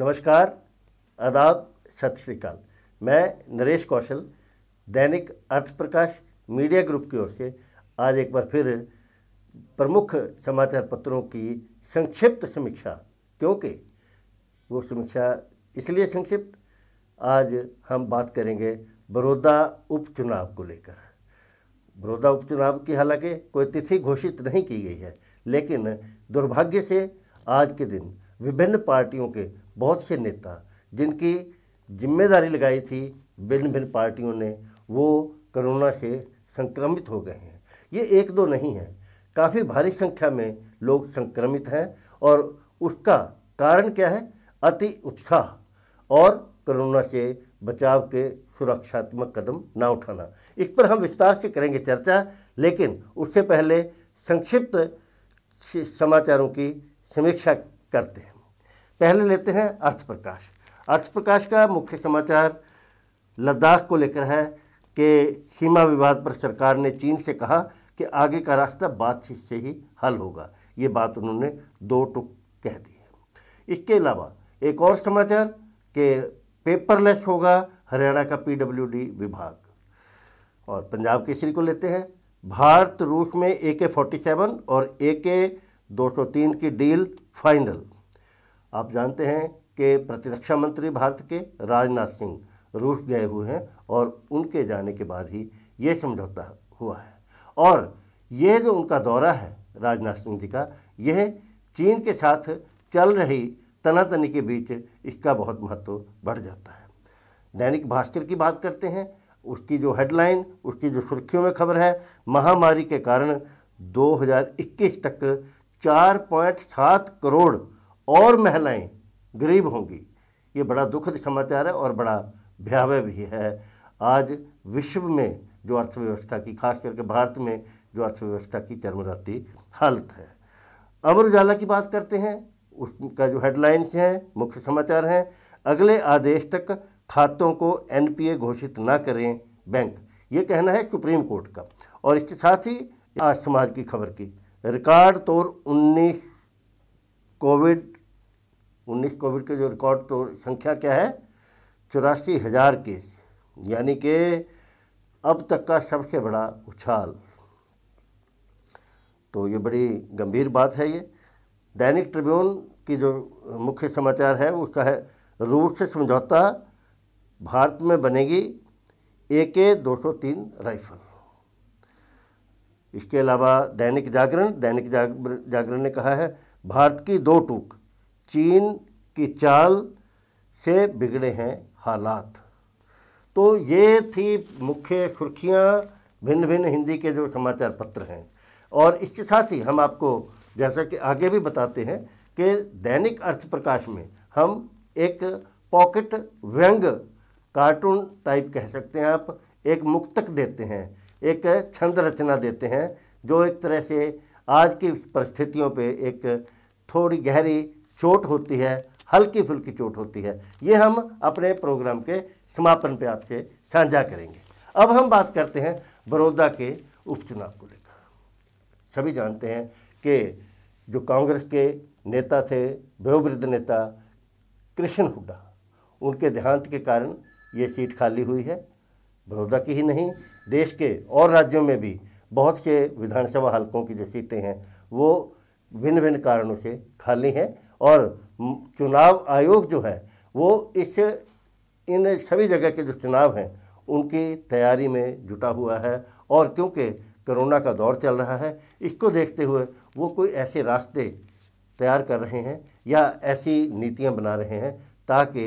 नमस्कार आदाब सत श्रीकाल मैं नरेश कौशल दैनिक अर्थप्रकाश मीडिया ग्रुप की ओर से आज एक बार फिर प्रमुख समाचार पत्रों की संक्षिप्त समीक्षा क्योंकि वो समीक्षा इसलिए संक्षिप्त आज हम बात करेंगे बड़ौदा उपचुनाव को लेकर बड़ौदा उपचुनाव की हालांकि कोई तिथि घोषित नहीं की गई है लेकिन दुर्भाग्य से आज के दिन विभिन्न पार्टियों के बहुत से नेता जिनकी जिम्मेदारी लगाई थी भिन्न भिन्न पार्टियों ने वो कोरोना से संक्रमित हो गए हैं ये एक दो नहीं है काफ़ी भारी संख्या में लोग संक्रमित हैं और उसका कारण क्या है अति उत्साह और कोरोना से बचाव के सुरक्षात्मक कदम ना उठाना इस पर हम विस्तार से करेंगे चर्चा लेकिन उससे पहले संक्षिप्त समाचारों की समीक्षा करते हैं पहले लेते हैं अर्थ प्रकाश अर्थ प्रकाश का मुख्य समाचार लद्दाख को लेकर है कि सीमा विवाद पर सरकार ने चीन से कहा कि आगे का रास्ता बातचीत से ही हल होगा ये बात उन्होंने दो टुक कह दी है इसके अलावा एक और समाचार कि पेपरलेस होगा हरियाणा का पीडब्ल्यूडी विभाग और पंजाब केसरी को लेते हैं भारत रूस में ए के फोर्टी सेवन और ए के दो सौ तीन की डील फाइनल आप जानते हैं कि प्रतिरक्षा मंत्री भारत के राजनाथ सिंह रूस गए हुए हैं और उनके जाने के बाद ही ये समझौता हुआ है और ये जो उनका दौरा है राजनाथ सिंह जी का यह चीन के साथ चल रही तनातनी के बीच इसका बहुत महत्व बढ़ जाता है दैनिक भास्कर की बात करते हैं उसकी जो हेडलाइन उसकी जो सुर्खियों में खबर है महामारी के कारण 2021 तक 4.7 करोड़ और महिलाएं गरीब होंगी ये बड़ा दुखद समाचार है और बड़ा भयावह भी है आज विश्व में जो अर्थव्यवस्था की खास करके भारत में जो अर्थव्यवस्था की चरमराती हालत है अमर उजाला की बात करते हैं उसका जो हेडलाइंस हैं मुख्य समाचार हैं अगले आदेश तक खातों को एनपीए घोषित ना करें बैंक ये कहना है सुप्रीम कोर्ट का और इसके साथ ही आज समाज की खबर की रिकॉर्ड तोड़ 19 कोविड उन्नीस कोविड के जो रिकॉर्ड तो संख्या क्या है चौरासी हज़ार केस यानी कि अब तक का सबसे बड़ा उछाल तो ये बड़ी गंभीर बात है ये दैनिक ट्रिब्यून की जो मुख्य समाचार है उसका है रूस से समझौता भारत में बनेगी ए के दो सौ तीन राइफल इसके अलावा दैनिक जागरण दैनिक जागरण ने कहा है भारत की दो टूक चीन की चाल से बिगड़े हैं हालात तो ये थी मुख्य सुर्खियाँ भिन्न भिन्न हिंदी के जो समाचार पत्र हैं और इसके साथ ही हम आपको जैसा कि आगे भी बताते हैं कि दैनिक अर्थ प्रकाश में हम एक पॉकेट व्यंग कार्टून टाइप कह सकते हैं आप एक मुक्तक देते हैं एक छंद रचना देते हैं जो एक तरह से आज की परिस्थितियों पे एक थोड़ी गहरी चोट होती है हल्की फुल्की चोट होती है ये हम अपने प्रोग्राम के समापन पे आपसे साझा करेंगे अब हम बात करते हैं बड़ौदा के उपचुनाव को लेकर सभी जानते हैं कि जो कांग्रेस के नेता थे वयोवृद्ध नेता कृष्ण हुड्डा उनके देहांत के कारण ये सीट खाली हुई है बड़ौदा की ही नहीं देश के और राज्यों में भी बहुत से विधानसभा हलकों की जो सीटें हैं वो भिन्न भिन्न कारणों से खाली हैं और चुनाव आयोग जो है वो इस इन सभी जगह के जो चुनाव हैं उनकी तैयारी में जुटा हुआ है और क्योंकि कोरोना का दौर चल रहा है इसको देखते हुए वो कोई ऐसे रास्ते तैयार कर रहे हैं या ऐसी नीतियां बना रहे हैं ताकि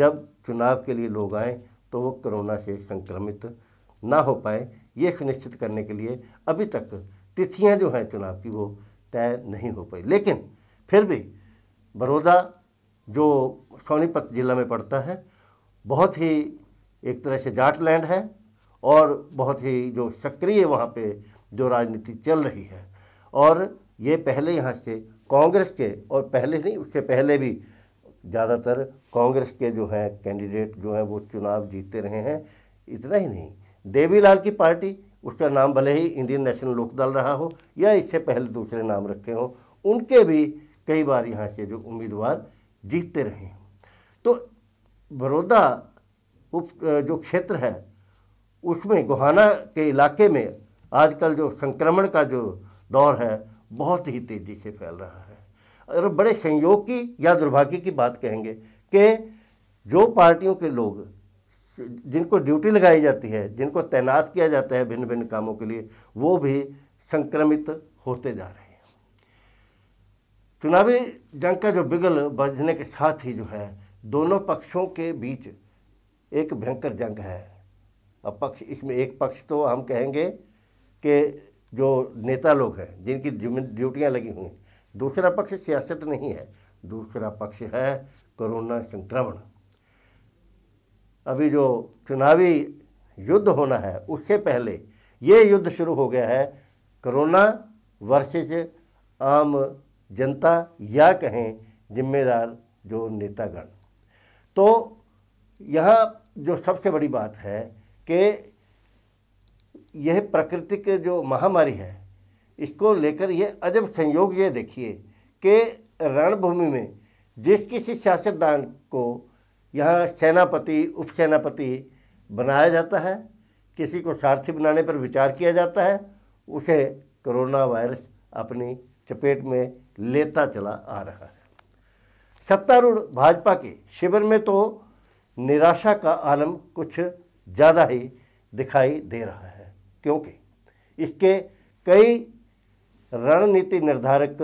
जब चुनाव के लिए लोग आएँ तो वो कोरोना से संक्रमित ना हो पाए ये सुनिश्चित करने के लिए अभी तक तिथियां जो हैं चुनाव की वो तय नहीं हो पाई लेकिन फिर भी बड़ौदा जो सोनीपत ज़िला में पड़ता है बहुत ही एक तरह से जाट लैंड है और बहुत ही जो सक्रिय वहाँ पे जो राजनीति चल रही है और ये पहले यहाँ से कांग्रेस के और पहले नहीं उससे पहले भी ज़्यादातर कांग्रेस के जो हैं कैंडिडेट जो हैं वो चुनाव जीते रहे हैं इतना ही नहीं देवीलाल की पार्टी उसका नाम भले ही इंडियन नेशनल लोकदल रहा हो या इससे पहले दूसरे नाम रखे हों उनके भी कई बार यहाँ से जो उम्मीदवार जीतते रहे तो बड़ौदा उप जो क्षेत्र है उसमें गोहाना के इलाके में आजकल जो संक्रमण का जो दौर है बहुत ही तेज़ी से फैल रहा है और बड़े संयोग की या दुर्भाग्य की बात कहेंगे कि जो पार्टियों के लोग जिनको ड्यूटी लगाई जाती है जिनको तैनात किया जाता है भिन्न भिन्न कामों के लिए वो भी संक्रमित होते जा रहे हैं चुनावी जंग का जो बिगल बजने के साथ ही जो है दोनों पक्षों के बीच एक भयंकर जंग है अब पक्ष इसमें एक पक्ष तो हम कहेंगे कि जो नेता लोग हैं जिनकी ड्यूटियाँ लगी हुई हैं दूसरा पक्ष सियासत नहीं है दूसरा पक्ष है कोरोना संक्रमण अभी जो चुनावी युद्ध होना है उससे पहले ये युद्ध शुरू हो गया है कोरोना वर्सेस आम जनता या कहें जिम्मेदार जो नेतागण तो यहाँ जो सबसे बड़ी बात है कि यह प्रकृति के जो महामारी है इसको लेकर यह अजब संयोग ये देखिए कि रणभूमि में जिस किसी सियासतदान को यहाँ सेनापति उपसेनापति बनाया जाता है किसी को सारथी बनाने पर विचार किया जाता है उसे कोरोना वायरस अपनी चपेट में लेता चला आ रहा है सत्तारूढ़ भाजपा के शिविर में तो निराशा का आलम कुछ ज़्यादा ही दिखाई दे रहा है क्योंकि इसके कई रणनीति निर्धारक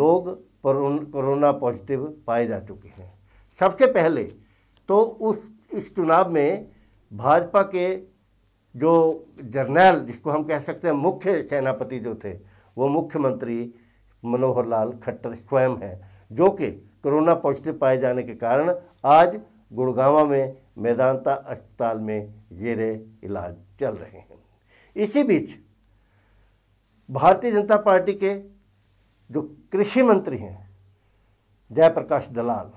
लोग कोरोना पॉजिटिव पाए जा चुके हैं सबसे पहले तो उस इस चुनाव में भाजपा के जो जर्नैल जिसको हम कह सकते हैं मुख्य सेनापति जो थे वो मुख्यमंत्री मनोहर लाल खट्टर स्वयं हैं जो कि कोरोना पॉजिटिव पाए जाने के कारण आज गुड़गावा में मैदानता अस्पताल में जेरे इलाज चल रहे हैं इसी बीच भारतीय जनता पार्टी के जो कृषि मंत्री हैं जयप्रकाश दलाल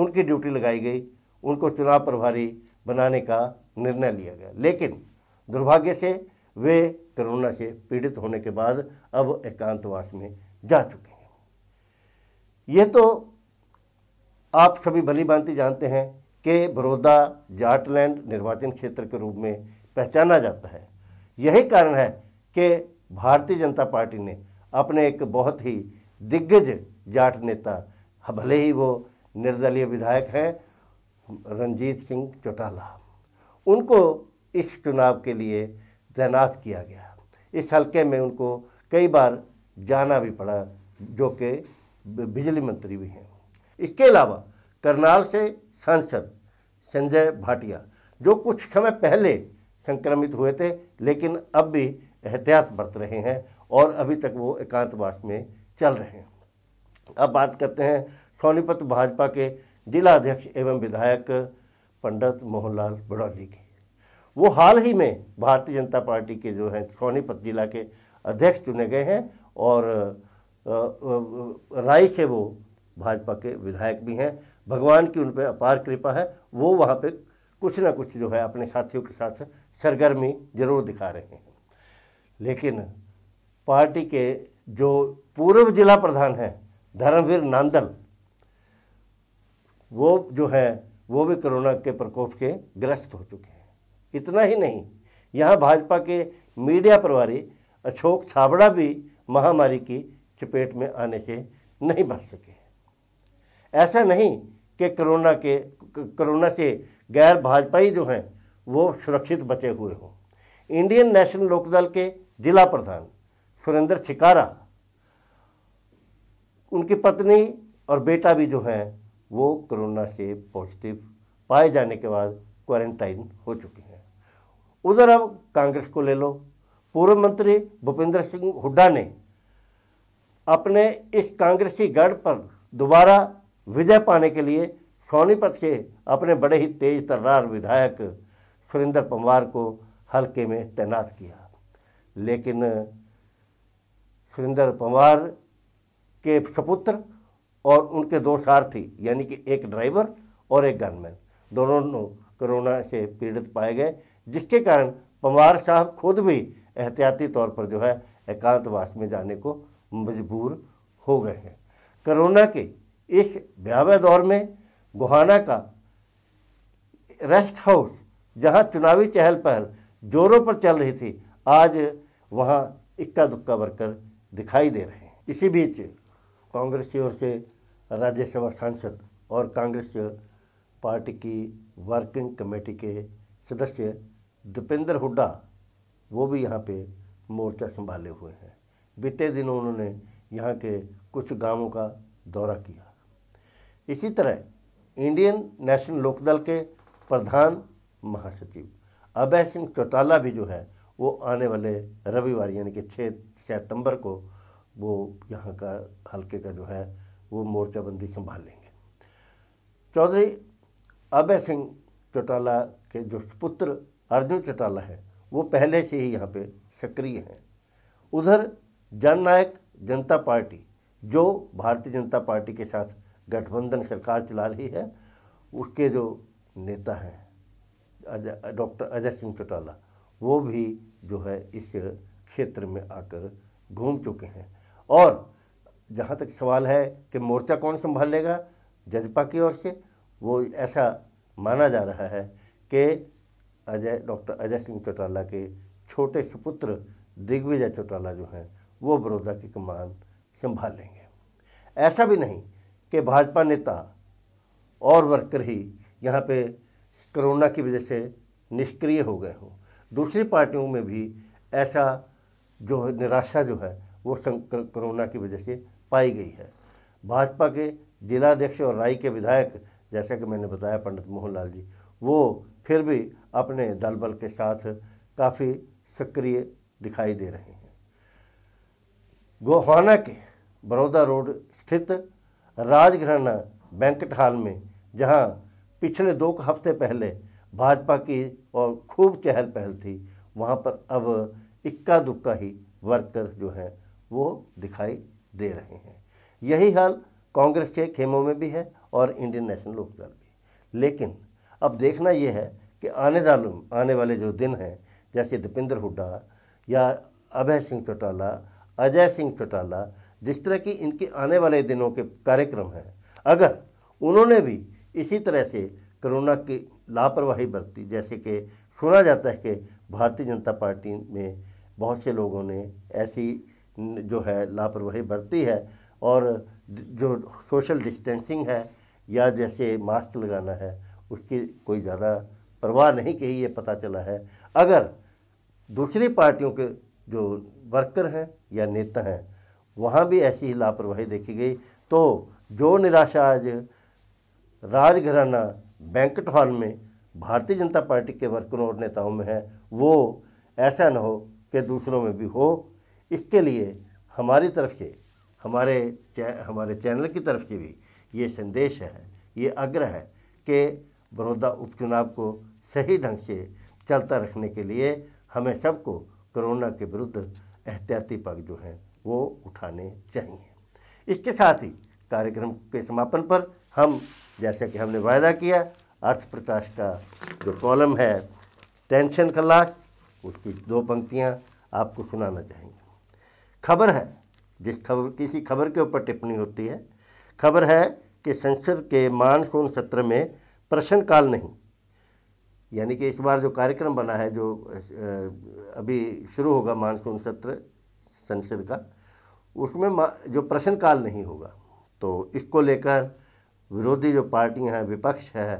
उनकी ड्यूटी लगाई गई उनको चुनाव प्रभारी बनाने का निर्णय लिया गया लेकिन दुर्भाग्य से वे कोरोना से पीड़ित होने के बाद अब एकांतवास में जा चुके हैं ये तो आप सभी भली भांति जानते हैं कि बड़ौदा जाटलैंड निर्वाचन क्षेत्र के रूप में पहचाना जाता है यही कारण है कि भारतीय जनता पार्टी ने अपने एक बहुत ही दिग्गज जाट नेता भले ही वो निर्दलीय विधायक हैं रंजीत सिंह चौटाला उनको इस चुनाव के लिए तैनात किया गया इस हलके में उनको कई बार जाना भी पड़ा जो कि बिजली मंत्री भी हैं इसके अलावा करनाल से सांसद संजय भाटिया जो कुछ समय पहले संक्रमित हुए थे लेकिन अब भी एहतियात बरत रहे हैं और अभी तक वो एकांतवास में चल रहे हैं अब बात करते हैं सोनीपत भाजपा के जिला अध्यक्ष एवं विधायक पंडित मोहनलाल बड़ौली की वो हाल ही में भारतीय जनता पार्टी के जो हैं सोनीपत जिला के अध्यक्ष चुने गए हैं और राय से वो भाजपा के विधायक भी हैं भगवान की उन पर अपार कृपा है वो वहाँ पे कुछ ना कुछ जो है अपने साथियों के साथ सरगर्मी जरूर दिखा रहे हैं लेकिन पार्टी के जो पूर्व जिला प्रधान हैं धर्मवीर नांदल वो जो है वो भी कोरोना के प्रकोप से ग्रस्त हो चुके हैं इतना ही नहीं यहाँ भाजपा के मीडिया प्रभारी अशोक छाबड़ा भी महामारी की चपेट में आने से नहीं बच सके ऐसा नहीं कि कोरोना के कोरोना से गैर भाजपाई जो हैं वो सुरक्षित बचे हुए हों इंडियन नेशनल लोकदल के जिला प्रधान सुरेंद्र छिकारा उनकी पत्नी और बेटा भी जो हैं वो कोरोना से पॉजिटिव पाए जाने के बाद क्वारंटाइन हो चुके हैं उधर अब कांग्रेस को ले लो पूर्व मंत्री भूपेंद्र सिंह हुड्डा ने अपने इस कांग्रेसी गढ़ पर दोबारा विजय पाने के लिए सोनीपत से अपने बड़े ही तेज तर्रार विधायक सुरेंद्र पंवार को हल्के में तैनात किया लेकिन सुरेंद्र पंवार के सपुत्र और उनके दो सारथी यानी कि एक ड्राइवर और एक गनमैन दोनों कोरोना से पीड़ित पाए गए जिसके कारण पंवार साहब खुद भी एहतियाती तौर पर जो है एकांतवास में जाने को मजबूर हो गए हैं कोरोना के इस भयावह दौर में गुहाना का रेस्ट हाउस जहां चुनावी चहल पहल जोरों पर चल रही थी आज वहां इक्का दुक्का वर्कर दिखाई दे रहे हैं इसी बीच कांग्रेस की ओर से राज्यसभा सांसद और कांग्रेस पार्टी की वर्किंग कमेटी के सदस्य दीपेंद्र हुड्डा वो भी यहाँ पे मोर्चा संभाले हुए हैं बीते दिन उन्होंने यहाँ के कुछ गांवों का दौरा किया इसी तरह इंडियन नेशनल लोकदल के प्रधान महासचिव अभय सिंह चौटाला भी जो है वो आने वाले रविवार यानी कि छः सितंबर को वो यहाँ का हल्के का जो है वो मोर्चाबंदी संभाल लेंगे चौधरी अभय सिंह चौटाला के जो सुपुत्र अर्जुन चौटाला है वो पहले से ही यहाँ पे सक्रिय हैं उधर जन नायक जनता पार्टी जो भारतीय जनता पार्टी के साथ गठबंधन सरकार चला रही है उसके जो नेता हैं डॉक्टर अजय सिंह चौटाला वो भी जो है इस क्षेत्र में आकर घूम चुके हैं और जहाँ तक सवाल है कि मोर्चा कौन संभाल लेगा की ओर से वो ऐसा माना जा रहा है कि अजय डॉक्टर अजय सिंह चौटाला के छोटे सुपुत्र दिग्विजय चौटाला जो हैं वो बड़ौदा की कमान संभालेंगे ऐसा भी नहीं कि भाजपा नेता और वर्कर ही यहाँ पे कोरोना की वजह से निष्क्रिय हो गए हों दूसरी पार्टियों में भी ऐसा जो निराशा जो है वो कोरोना की वजह से पाई गई है भाजपा के जिलाध्यक्ष और राय के विधायक जैसा कि मैंने बताया पंडित मोहन लाल जी वो फिर भी अपने दल बल के साथ काफ़ी सक्रिय दिखाई दे रहे हैं गोहाना के बड़ौदा रोड स्थित राजघराना बैंकट हॉल में जहां पिछले दो हफ्ते पहले भाजपा की और खूब चहल पहल थी वहां पर अब इक्का दुक्का ही वर्कर जो हैं वो दिखाई दे रहे हैं यही हाल कांग्रेस के खेमों में भी है और इंडियन नेशनल लोकदल भी लेकिन अब देखना यह है कि आने वालों आने वाले जो दिन हैं जैसे दीपेंद्र हुड्डा या अभय सिंह चौटाला अजय सिंह चौटाला जिस तरह की इनके आने वाले दिनों के कार्यक्रम हैं अगर उन्होंने भी इसी तरह से कोरोना की लापरवाही बरती जैसे कि सुना जाता है कि भारतीय जनता पार्टी में बहुत से लोगों ने ऐसी जो है लापरवाही बरती है और जो सोशल डिस्टेंसिंग है या जैसे मास्क लगाना है उसकी कोई ज़्यादा परवाह नहीं कही ये पता चला है अगर दूसरी पार्टियों के जो वर्कर हैं या नेता हैं वहाँ भी ऐसी ही लापरवाही देखी गई तो जो निराशा आज राजघराना बैंकट हॉल में भारतीय जनता पार्टी के वर्करों और नेताओं में है वो ऐसा न हो कि दूसरों में भी हो इसके लिए हमारी तरफ से हमारे चे, हमारे चैनल की तरफ से भी ये संदेश है ये आग्रह है कि बड़ौदा उपचुनाव को सही ढंग से चलता रखने के लिए हमें सबको कोरोना के विरुद्ध एहतियाती पग जो हैं वो उठाने चाहिए इसके साथ ही कार्यक्रम के समापन पर हम जैसा कि हमने वायदा किया अर्थ प्रकाश का जो कॉलम है टेंशन का लाश उसकी दो पंक्तियाँ आपको सुनाना चाहेंगे खबर है जिस खबर किसी खबर के ऊपर टिप्पणी होती है खबर है कि संसद के मानसून सत्र में प्रश्नकाल नहीं यानी कि इस बार जो कार्यक्रम बना है जो अभी शुरू होगा मानसून सत्र संसद का उसमें जो प्रश्न काल नहीं होगा तो इसको लेकर विरोधी जो पार्टियां हैं विपक्ष है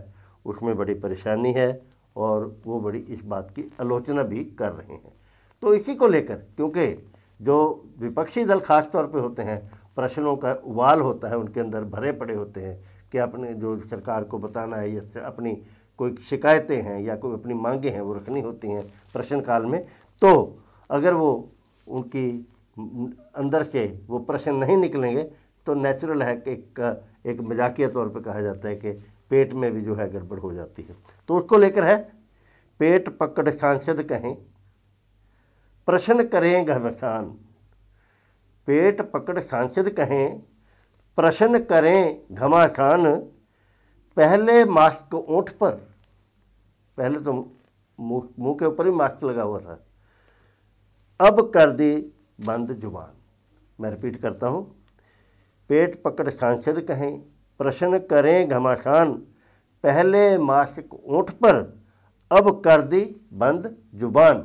उसमें बड़ी परेशानी है और वो बड़ी इस बात की आलोचना भी कर रहे हैं तो इसी को लेकर क्योंकि जो विपक्षी दल खास तौर पे होते हैं प्रश्नों का उबाल होता है उनके अंदर भरे पड़े होते हैं कि अपने जो सरकार को बताना है या अपनी कोई शिकायतें हैं या कोई अपनी मांगे हैं वो रखनी होती हैं प्रश्न काल में तो अगर वो उनकी अंदर से वो प्रश्न नहीं निकलेंगे तो नेचुरल है कि एक, एक मजाकिया तौर पे कहा जाता है कि पेट में भी जो है गड़बड़ हो जाती है तो उसको लेकर है पेट पकड़ सांसद कहें प्रश्न करें घमसान पेट पकड़ सांसद कहें प्रश्न करें घमासान पहले मास्क ऊँट पर पहले तो मुंह के ऊपर ही मास्क लगा हुआ था अब कर दी बंद जुबान मैं रिपीट करता हूँ पेट पकड़ सांसद कहें प्रश्न करें घमासान पहले मास्क ऊँट पर अब कर दी बंद जुबान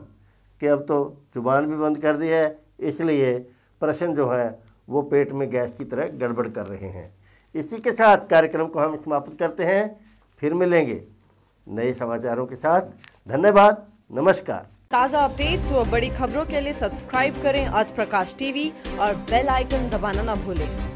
कि अब तो जुबान भी बंद कर दी है इसलिए प्रश्न जो है वो पेट में गैस की तरह गड़बड़ कर रहे हैं इसी के साथ कार्यक्रम को हम समाप्त करते हैं फिर मिलेंगे नए समाचारों के साथ धन्यवाद नमस्कार ताज़ा अपडेट्स और बड़ी खबरों के लिए सब्सक्राइब करें अर्थ प्रकाश टीवी और बेल आइकन दबाना न भूलें